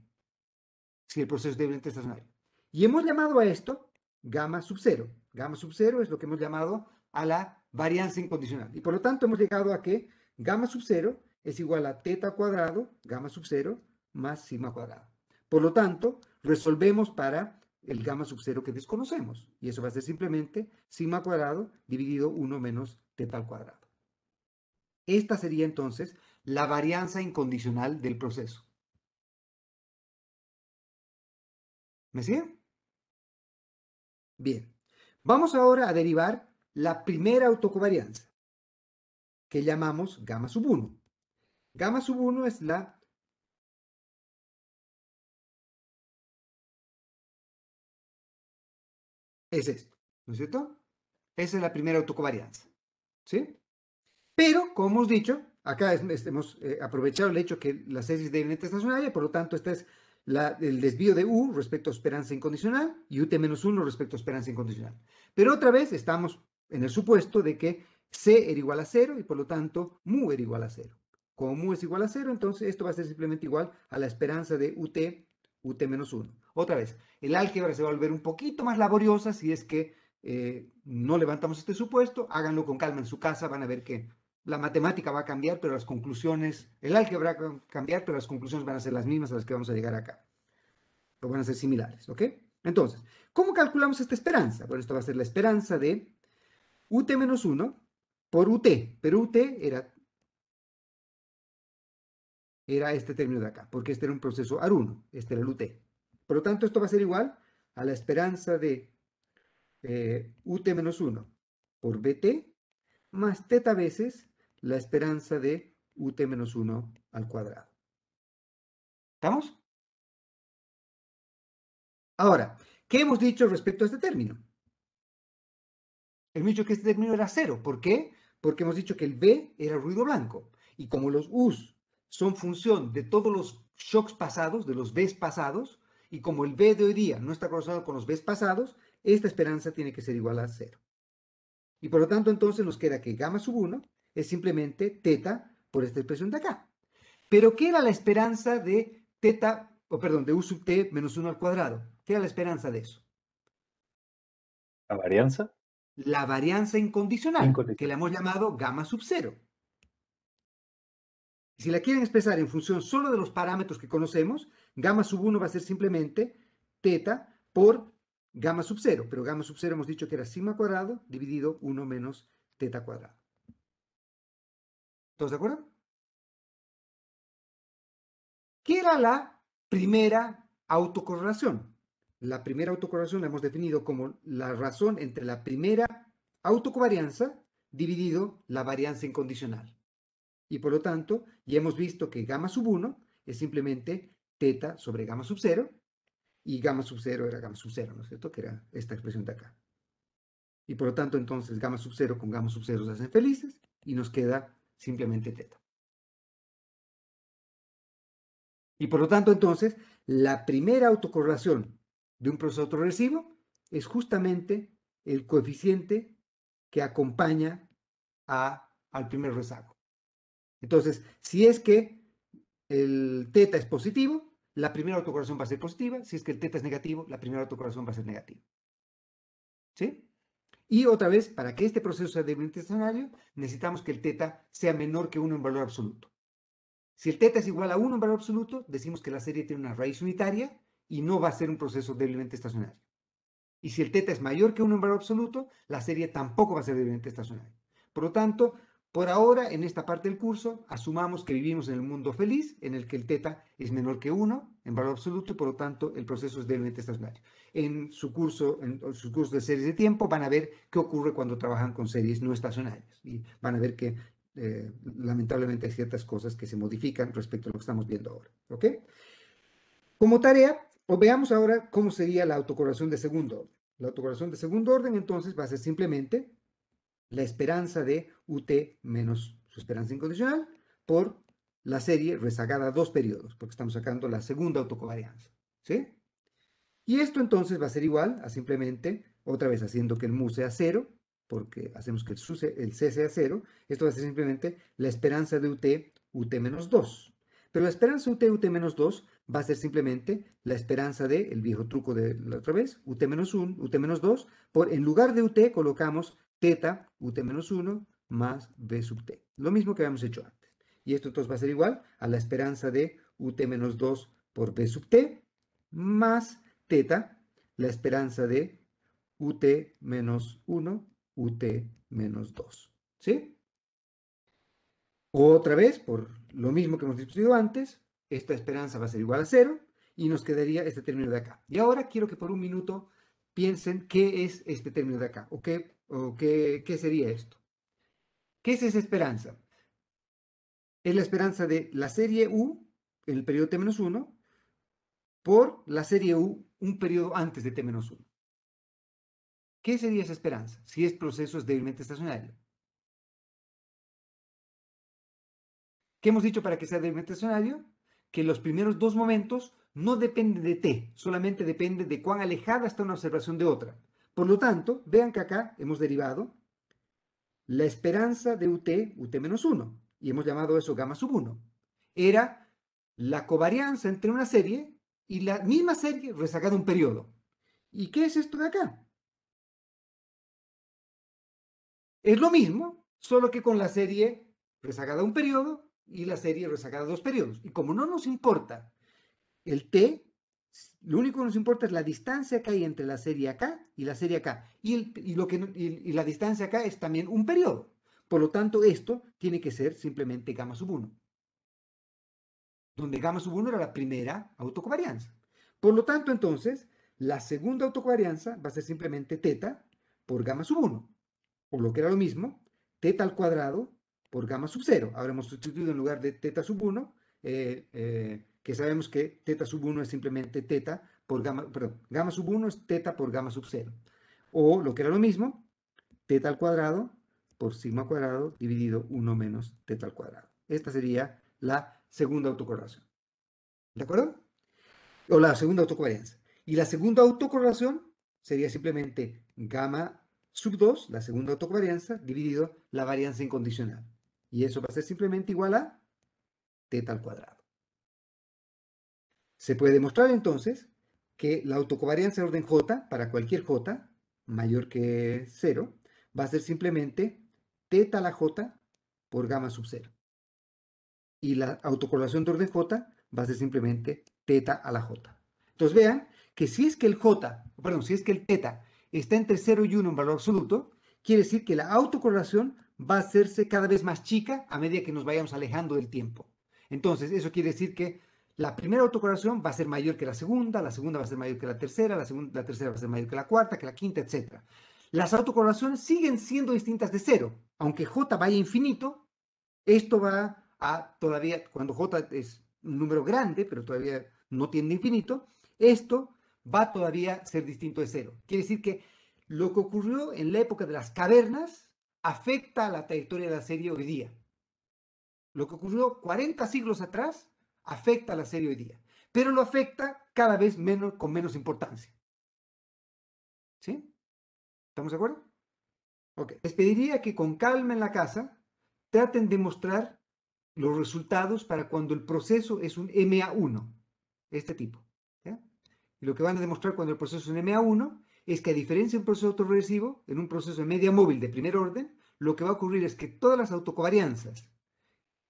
si el proceso es debilente estacionario. Y hemos llamado a esto gamma sub 0 Gamma sub 0 es lo que hemos llamado a la varianza incondicional. Y por lo tanto hemos llegado a que gamma sub cero es igual a teta cuadrado, gamma sub 0, más sigma cuadrado. Por lo tanto, resolvemos para el gamma sub 0 que desconocemos. Y eso va a ser simplemente sigma cuadrado dividido 1 menos teta al cuadrado. Esta sería entonces la varianza incondicional del proceso. ¿Me siguen? Bien. Vamos ahora a derivar la primera autocovarianza, que llamamos gamma sub 1. Gamma sub 1 es la es esto, ¿no es cierto? Esa es la primera autocovarianza, ¿sí? Pero, como hemos dicho, acá hemos eh, aprovechado el hecho que la tesis de neta estacionaria, por lo tanto, este es el desvío de U respecto a esperanza incondicional y UT-1 respecto a esperanza incondicional. Pero otra vez estamos en el supuesto de que C era igual a cero y por lo tanto mu era igual a cero. Como mu es igual a 0, entonces esto va a ser simplemente igual a la esperanza de ut, ut menos 1. Otra vez, el álgebra se va a volver un poquito más laboriosa si es que eh, no levantamos este supuesto. Háganlo con calma en su casa, van a ver que la matemática va a cambiar, pero las conclusiones, el álgebra va a cambiar, pero las conclusiones van a ser las mismas a las que vamos a llegar acá. Pero van a ser similares, ¿ok? Entonces, ¿cómo calculamos esta esperanza? Bueno, esto va a ser la esperanza de ut menos 1 por ut, pero ut era era este término de acá, porque este era un proceso AR1, este era el UT. Por lo tanto, esto va a ser igual a la esperanza de eh, UT-1 por BT más teta veces la esperanza de UT-1 al cuadrado. ¿Estamos? Ahora, ¿qué hemos dicho respecto a este término? Hemos dicho que este término era cero. ¿Por qué? Porque hemos dicho que el B era ruido blanco. Y como los U's son función de todos los shocks pasados, de los Bs pasados, y como el B de hoy día no está relacionado con los Bs pasados, esta esperanza tiene que ser igual a cero. Y por lo tanto, entonces nos queda que gamma sub 1 es simplemente teta por esta expresión de acá. Pero, ¿qué era la esperanza de teta, o perdón, de u sub t menos 1 al cuadrado? ¿Qué era la esperanza de eso? ¿La varianza? La varianza incondicional, incondicional. que le hemos llamado gamma sub 0. Si la quieren expresar en función solo de los parámetros que conocemos, gamma sub 1 va a ser simplemente teta por gamma sub 0, pero gamma sub 0 hemos dicho que era sigma cuadrado dividido 1 menos teta cuadrado. ¿Todos de acuerdo? ¿Qué era la primera autocorrelación? La primera autocorrelación la hemos definido como la razón entre la primera autocovarianza dividido la varianza incondicional. Y por lo tanto, ya hemos visto que gamma sub 1 es simplemente teta sobre gamma sub 0, y gamma sub 0 era gamma sub 0, ¿no es cierto? Que era esta expresión de acá. Y por lo tanto, entonces, gamma sub 0 con gamma sub 0 se hacen felices, y nos queda simplemente teta. Y por lo tanto, entonces, la primera autocorrelación de un proceso recibo es justamente el coeficiente que acompaña a, al primer rezago. Entonces, si es que el teta es positivo, la primera autocorrelación va a ser positiva. Si es que el teta es negativo, la primera autocorrelación va a ser negativa. ¿Sí? Y otra vez, para que este proceso sea estacionario, necesitamos que el teta sea menor que 1 en valor absoluto. Si el teta es igual a 1 en valor absoluto, decimos que la serie tiene una raíz unitaria y no va a ser un proceso débilmente estacionario. Y si el teta es mayor que 1 en valor absoluto, la serie tampoco va a ser débilmente estacionaria. Por lo tanto, por ahora, en esta parte del curso, asumamos que vivimos en el mundo feliz, en el que el teta es menor que 1 en valor absoluto y por lo tanto el proceso es débilmente estacionario. En su curso, en de series de tiempo, van a ver qué ocurre cuando trabajan con series no estacionarias y van a ver que eh, lamentablemente hay ciertas cosas que se modifican respecto a lo que estamos viendo ahora. ¿Ok? Como tarea, pues, veamos ahora cómo sería la autocorrelación de segundo orden. La autocorrelación de segundo orden entonces va a ser simplemente la esperanza de UT menos su esperanza incondicional por la serie rezagada dos periodos, porque estamos sacando la segunda autocovarianza. ¿Sí? Y esto entonces va a ser igual a simplemente, otra vez haciendo que el mu sea cero, porque hacemos que el, el c sea cero, esto va a ser simplemente la esperanza de UT, UT menos 2. Pero la esperanza UT, UT menos 2 va a ser simplemente la esperanza de, el viejo truco de la otra vez, UT menos 1, UT menos 2, por, en lugar de UT colocamos teta, ut menos 1, más b sub t. Lo mismo que habíamos hecho antes. Y esto entonces va a ser igual a la esperanza de ut menos 2 por b sub t, más teta, la esperanza de ut menos 1, ut menos 2. ¿Sí? Otra vez, por lo mismo que hemos discutido antes, esta esperanza va a ser igual a 0 y nos quedaría este término de acá. Y ahora quiero que por un minuto piensen qué es este término de acá o qué, o qué, qué sería esto. ¿Qué es esa esperanza? Es la esperanza de la serie U, en el periodo T-1, por la serie U un periodo antes de T-1. ¿Qué sería esa esperanza si es proceso es débilmente estacionario? ¿Qué hemos dicho para que sea débilmente estacionario? Que los primeros dos momentos no depende de T, solamente depende de cuán alejada está una observación de otra. Por lo tanto, vean que acá hemos derivado la esperanza de UT, UT menos 1, y hemos llamado eso gamma sub 1. Era la covarianza entre una serie y la misma serie rezagada un periodo. ¿Y qué es esto de acá? Es lo mismo, solo que con la serie rezagada un periodo y la serie rezagada dos periodos. Y como no nos importa el T, lo único que nos importa es la distancia que hay entre la serie acá y la serie acá. Y, lo que, la distancia acá es también un periodo. Por lo tanto, esto tiene que ser simplemente gamma sub 1. Donde gamma sub 1 era la primera autocovarianza. Por lo tanto, entonces, la segunda autocovarianza va a ser simplemente teta por gamma sub 1. O lo que era lo mismo, teta al cuadrado por gamma sub 0. Ahora hemos sustituido en lugar de teta sub 1, que sabemos que teta sub 1 es simplemente teta por gamma, perdón, gamma sub 1 es teta por gamma sub 0. O lo que era lo mismo, teta al cuadrado por sigma al cuadrado dividido 1 menos teta al cuadrado. Esta sería la segunda autocorrelación. ¿De acuerdo? O la segunda autocovarianza. Y la segunda autocorrelación sería simplemente gamma sub 2, la segunda autocovarianza, dividido la varianza incondicional. Y eso va a ser simplemente igual a teta al cuadrado. Se puede demostrar entonces que la autocovarianza de orden J para cualquier J mayor que 0 va a ser simplemente teta a la J por gamma sub 0. Y la autocorrelación de orden J va a ser simplemente teta a la J. Entonces vean que si es que el J, perdón, si es que el teta está entre 0 y 1 en valor absoluto, quiere decir que la autocorrelación va a hacerse cada vez más chica a medida que nos vayamos alejando del tiempo. Entonces, eso quiere decir que la primera autocorrelación va a ser mayor que la segunda, la segunda va a ser mayor que la tercera, la, segunda, la tercera va a ser mayor que la cuarta, que la quinta, etc. Las autocorrelaciones siguen siendo distintas de cero. Aunque J vaya infinito, esto va a todavía, cuando J es un número grande, pero todavía no tiende infinito, esto va todavía a ser distinto de cero. Quiere decir que lo que ocurrió en la época de las cavernas afecta a la trayectoria de la serie hoy día. Lo que ocurrió 40 siglos atrás afecta a la serie hoy día, pero lo afecta cada vez menos, con menos importancia. ¿Sí? ¿Estamos de acuerdo? Ok. Les pediría que con calma en la casa traten de mostrar los resultados para cuando el proceso es un MA1, este tipo. Y lo que van a demostrar cuando el proceso es un MA1 es que a diferencia de un proceso autoregresivo, en un proceso de media móvil de primer orden, lo que va a ocurrir es que todas las autocovarianzas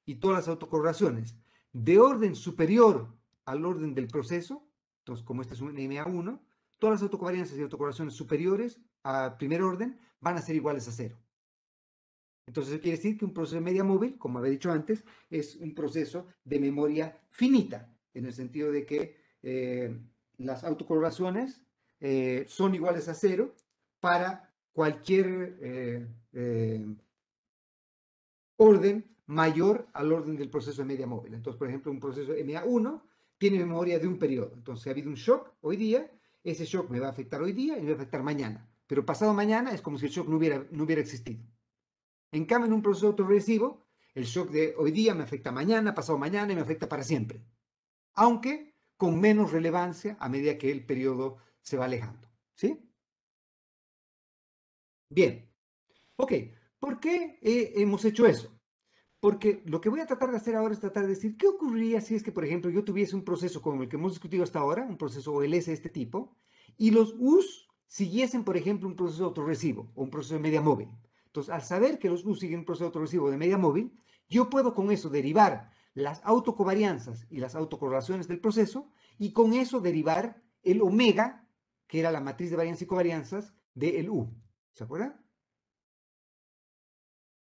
y todas las autocorrelaciones de orden superior al orden del proceso, entonces como este es un MA1, todas las autocovarianzas y autocorrelaciones superiores a primer orden van a ser iguales a cero. Entonces quiere decir que un proceso de media móvil, como había dicho antes, es un proceso de memoria finita, en el sentido de que eh, las autocorrelaciones eh, son iguales a cero para cualquier eh, orden mayor al orden del proceso de media móvil. Entonces, por ejemplo, un proceso MA1 tiene memoria de un periodo. Entonces, ha habido un shock hoy día, ese shock me va a afectar hoy día y me va a afectar mañana. Pero pasado mañana es como si el shock no hubiera, no hubiera existido. En cambio, en un proceso autoregresivo, el shock de hoy día me afecta mañana, pasado mañana y me afecta para siempre. Aunque con menos relevancia a medida que el periodo se va alejando. ¿Sí? Bien. Ok, ¿por qué eh, hemos hecho eso? Porque lo que voy a tratar de hacer ahora es tratar de decir qué ocurriría si es que, por ejemplo, yo tuviese un proceso como el que hemos discutido hasta ahora, un proceso OLS de este tipo, y los U's siguiesen, por ejemplo, un proceso de autorrecibo o un proceso de media móvil. Entonces, al saber que los U siguen un proceso de o de media móvil, yo puedo con eso derivar las autocovarianzas y las autocorrelaciones del proceso y con eso derivar el omega, que era la matriz de varianzas y covarianzas, del U. ¿Se acuerdan?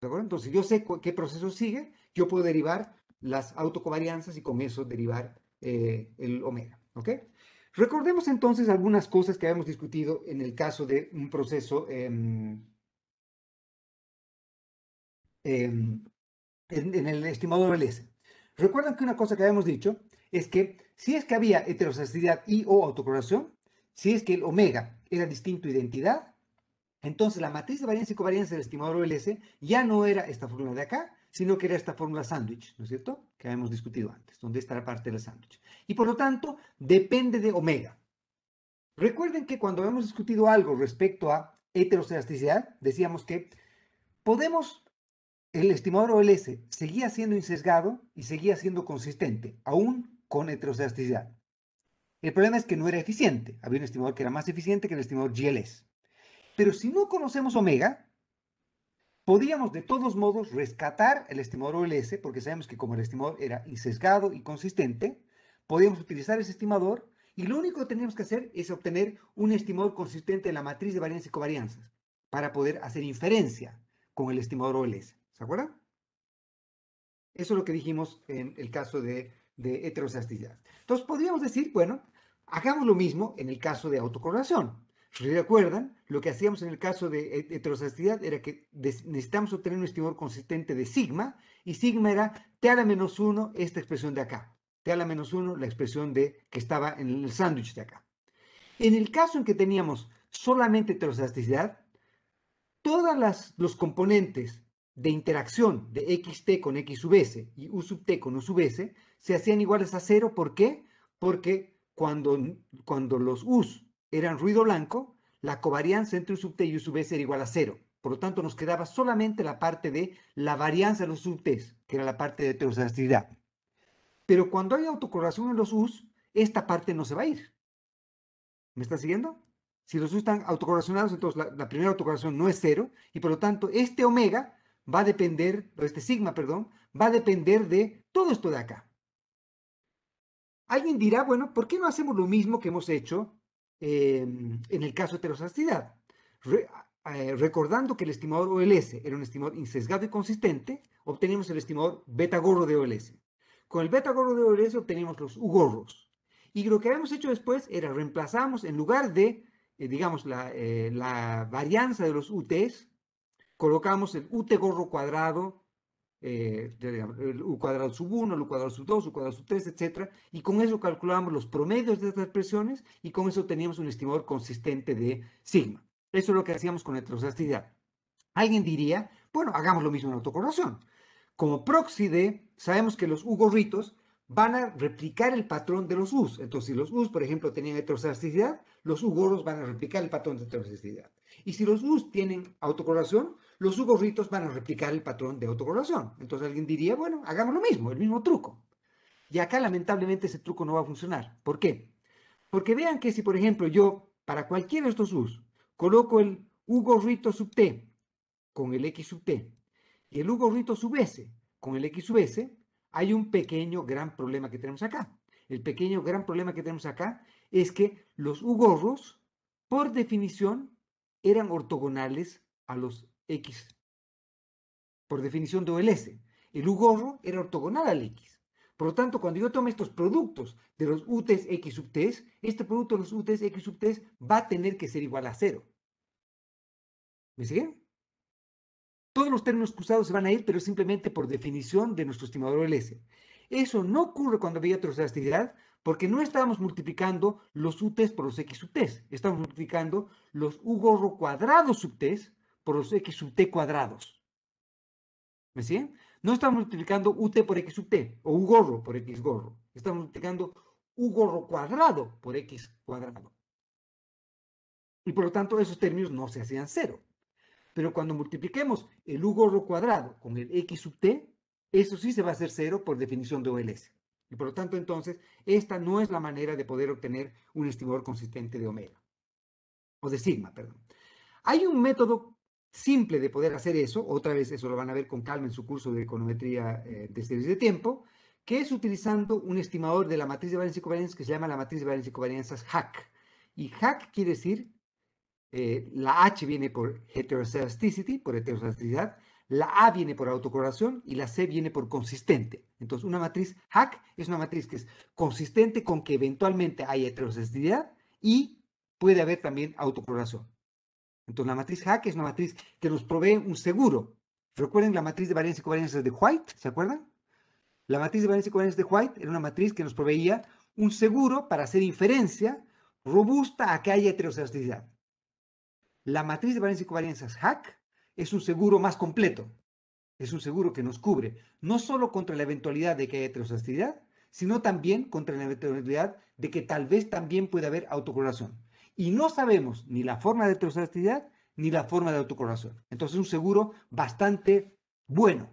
Entonces, yo sé qué proceso sigue, yo puedo derivar las autocovarianzas y con eso derivar eh, el omega. ¿Ok? Recordemos entonces algunas cosas que habíamos discutido en el caso de un proceso em, em, en, el estimador LS. Recuerdan que una cosa que habíamos dicho es que si es que había heterosacidad y o autocorrelación, si es que el omega era distinto identidad, entonces, la matriz de varianza y covarianza del estimador OLS ya no era esta fórmula de acá, sino que era esta fórmula sándwich, ¿no es cierto? Que habíamos discutido antes, donde está la parte del sándwich. Y por lo tanto, depende de omega. Recuerden que cuando habíamos discutido algo respecto a heteroscedasticidad decíamos que podemos, el estimador OLS seguía siendo insesgado y seguía siendo consistente, aún con heteroscedasticidad. El problema es que no era eficiente. Había un estimador que era más eficiente que el estimador GLS. Pero si no conocemos omega, podíamos de todos modos rescatar el estimador OLS, porque sabemos que como el estimador era insesgado y consistente, podíamos utilizar ese estimador y lo único que teníamos que hacer es obtener un estimador consistente en la matriz de varianzas y covarianzas para poder hacer inferencia con el estimador OLS. ¿Se acuerdan? Eso es lo que dijimos en el caso de, de Entonces, podríamos decir, bueno, hagamos lo mismo en el caso de autocorrelación. ¿Recuerdan? Lo que hacíamos en el caso de eh, heterosasticidad era que necesitamos obtener un estimador consistente de sigma, y sigma era t a la menos 1, esta expresión de acá. t a la menos 1, la expresión de que estaba en el sándwich de acá. En el caso en que teníamos solamente heterosasticidad, todos los componentes de interacción de xt con x sub y u sub t con u sub s se hacían iguales a cero. ¿Por qué? Porque cuando, cuando los u's eran ruido blanco, la covarianza entre U sub T y U sub S era igual a cero. Por lo tanto, nos quedaba solamente la parte de la varianza de los U T, que era la parte de actividad Pero cuando hay autocorrelación en los U's, esta parte no se va a ir. ¿Me está siguiendo? Si los U's están autocorrelacionados, entonces la, la primera autocorrelación no es cero, y por lo tanto, este omega va a depender, o este sigma, perdón, va a depender de todo esto de acá. Alguien dirá, bueno, ¿por qué no hacemos lo mismo que hemos hecho Em, en el caso de heterosastidad. Eh, recordando que el estimador OLS era un estimador insesgado y consistente, obtenemos el estimador beta gorro de OLS. Con el beta gorro de OLS obtenemos los U gorros. Y lo que habíamos hecho después era reemplazamos en lugar de, eh, digamos, la, eh, la varianza de los UTs, colocamos el UT gorro cuadrado eh, U cuadrado sub 1, U cuadrado sub 2, U cuadrado sub 3, etc. Y con eso calculábamos los promedios de estas presiones y con eso teníamos un estimador consistente de sigma. Eso es lo que hacíamos con heterostaticidad. Alguien diría, bueno, hagamos lo mismo en autocorrelación. Como proxy de, sabemos que los U gorritos van a replicar el patrón de los U's. Entonces, si los U's, por ejemplo, tenían heterostaticidad, los U gorros van a replicar el patrón de heterostaticidad. Y si los U's tienen autocorrelación, los gorritos van a replicar el patrón de autocorrelación. Entonces alguien diría, bueno, hagamos lo mismo, el mismo truco. Y acá lamentablemente ese truco no va a funcionar. ¿Por qué? Porque vean que si, por ejemplo, yo para cualquiera de estos U's coloco el U gorrito sub T con el X sub T y el U gorrito sub S con el X sub S, hay un pequeño gran problema que tenemos acá. El pequeño gran problema que tenemos acá es que los U gorros, por definición, eran ortogonales a los X. Por definición de OLS El U gorro era ortogonal al X. Por lo tanto, cuando yo tome estos productos de los UTs X sub Ts, este producto de los UTs X sub Ts va a tener que ser igual a cero. ¿Me siguen? Todos los términos cruzados se van a ir, pero simplemente por definición de nuestro estimador OLS Eso no ocurre cuando había actividad porque no estábamos multiplicando los UTs por los X sub Ts. Estamos multiplicando los U gorro cuadrados sub Ts por los x sub t cuadrados. ¿Me siguen? No estamos multiplicando ut por x sub t o u gorro por x gorro. Estamos multiplicando u gorro cuadrado por x cuadrado. Y por lo tanto, esos términos no se hacían cero. Pero cuando multipliquemos el u gorro cuadrado con el x sub t, eso sí se va a hacer cero por definición de OLS. Y por lo tanto, entonces, esta no es la manera de poder obtener un estimador consistente de omega. O de sigma, perdón. Hay un método simple de poder hacer eso, otra vez eso lo van a ver con calma en su curso de econometría eh, de series de tiempo, que es utilizando un estimador de la matriz de varianzas y covarianzas que se llama la matriz de varianzas y covarianzas HAC. Y HAC quiere decir, eh, la H viene por heteroscedasticity por la A viene por autocorrelación y la C viene por consistente. Entonces, una matriz HAC es una matriz que es consistente con que eventualmente hay heteroscedasticidad y puede haber también autocorrelación. Entonces, la matriz Hack es una matriz que nos provee un seguro. Recuerden la matriz de varianza y covarianzas de White, ¿se acuerdan? La matriz de varianza y covarianzas de White era una matriz que nos proveía un seguro para hacer inferencia robusta a que haya heteroscedasticidad. La matriz de varianza y covarianzas Hack es un seguro más completo. Es un seguro que nos cubre no solo contra la eventualidad de que haya heteroscedasticidad, sino también contra la eventualidad de que tal vez también pueda haber autocorrelación y no sabemos ni la forma de heterosexualidad ni la forma de autocorrelación. Entonces es un seguro bastante bueno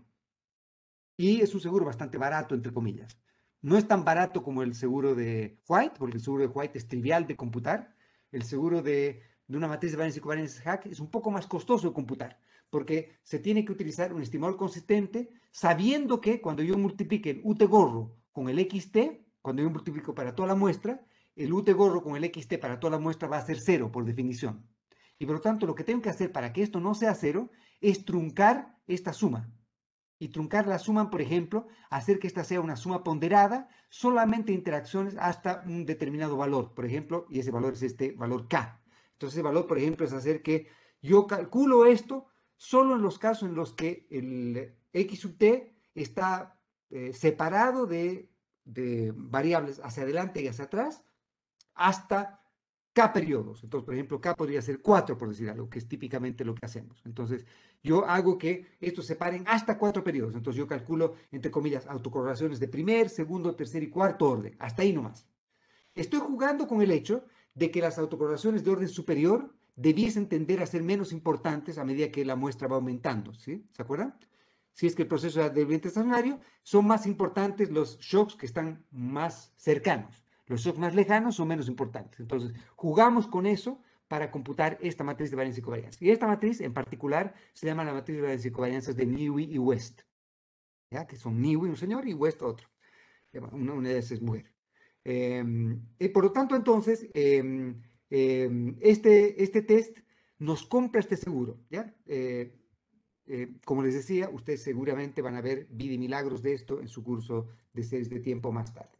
y es un seguro bastante barato, entre comillas. No es tan barato como el seguro de White, porque el seguro de White es trivial de computar. El seguro de, una matriz de variance y covariance hack es un poco más costoso de computar, porque se tiene que utilizar un estimador consistente, sabiendo que cuando yo multiplique el UT gorro con el XT, cuando yo multiplico para toda la muestra, el UT gorro con el XT para toda la muestra va a ser cero por definición. Y por lo tanto, lo que tengo que hacer para que esto no sea cero es truncar esta suma. Y truncar la suma, por ejemplo, hacer que esta sea una suma ponderada, solamente interacciones hasta un determinado valor, por ejemplo, y ese valor es este valor K. Entonces, ese valor, por ejemplo, es hacer que yo calculo esto solo en los casos en los que el X T está eh, separado de variables hacia adelante y hacia atrás, hasta K periodos. Entonces, por ejemplo, K podría ser 4, por decir algo, que es típicamente lo que hacemos. Entonces, yo hago que estos se paren hasta 4 periodos. Entonces, yo calculo, entre comillas, autocorrelaciones de primer, segundo, tercer y cuarto orden. Hasta ahí nomás. Estoy jugando con el hecho de que las autocorrelaciones de orden superior debiesen tender a ser menos importantes a medida que la muestra va aumentando. ¿sí? ¿Se acuerdan? Si es que el proceso de estacionario, son más importantes los shocks que están más cercanos. Los shocks más lejanos son menos importantes. Entonces, jugamos con eso para computar esta matriz de varianza y covarianza. Y esta matriz en particular se llama la matriz de varianza y covarianzas de Newey y West. ¿ya? Que son Newey un señor y West otro. Una, de esas es mujer. Em, y por lo tanto, entonces, em, em, este, este test nos compra este seguro. ¿ya? Eh, eh, como les decía, ustedes seguramente van a ver vida y milagros de esto en su curso de series de tiempo más tarde.